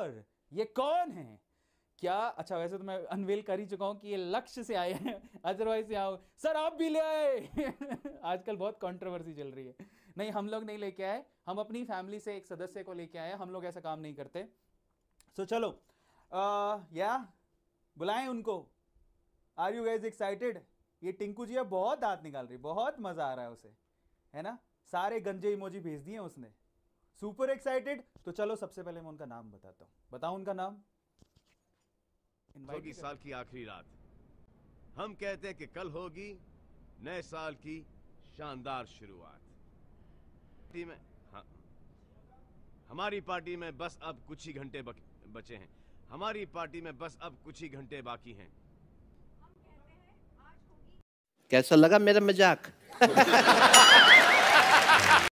और ये कौन है क्या अच्छा वैसे तो मैं अनवेल कर ही चुका हूँ कि ये लक्ष्य से आए हैं अदरवाइज से आओ सर आप भी ले आए आजकल बहुत कंट्रोवर्सी चल रही है नहीं हम लोग नहीं लेके आए हम अपनी फैमिली से एक सदस्य को लेके आए हम लोग ऐसा काम नहीं करते सो so, चलो आ, या बुलाएं उनको आर यू गाइज एक्साइटेड ये टिंकू जी अब बहुत दांत निकाल रही बहुत मज़ा आ रहा है उसे है ना सारे गंजे इमोजी भेज दिए उसने सुपर एक्साइटेड तो चलो सबसे पहले मैं उनका नाम बताता हूँ बताओ उनका नाम होगी साल की आखिरी रात हम कहते हैं कि कल होगी नए साल की शानदार शुरुआत पार्टी में हाँ हमारी पार्टी में बस अब कुछ ही घंटे बचे हैं हमारी पार्टी में बस अब कुछ ही घंटे बाकी हैं कैसा लगा मेरा मजाक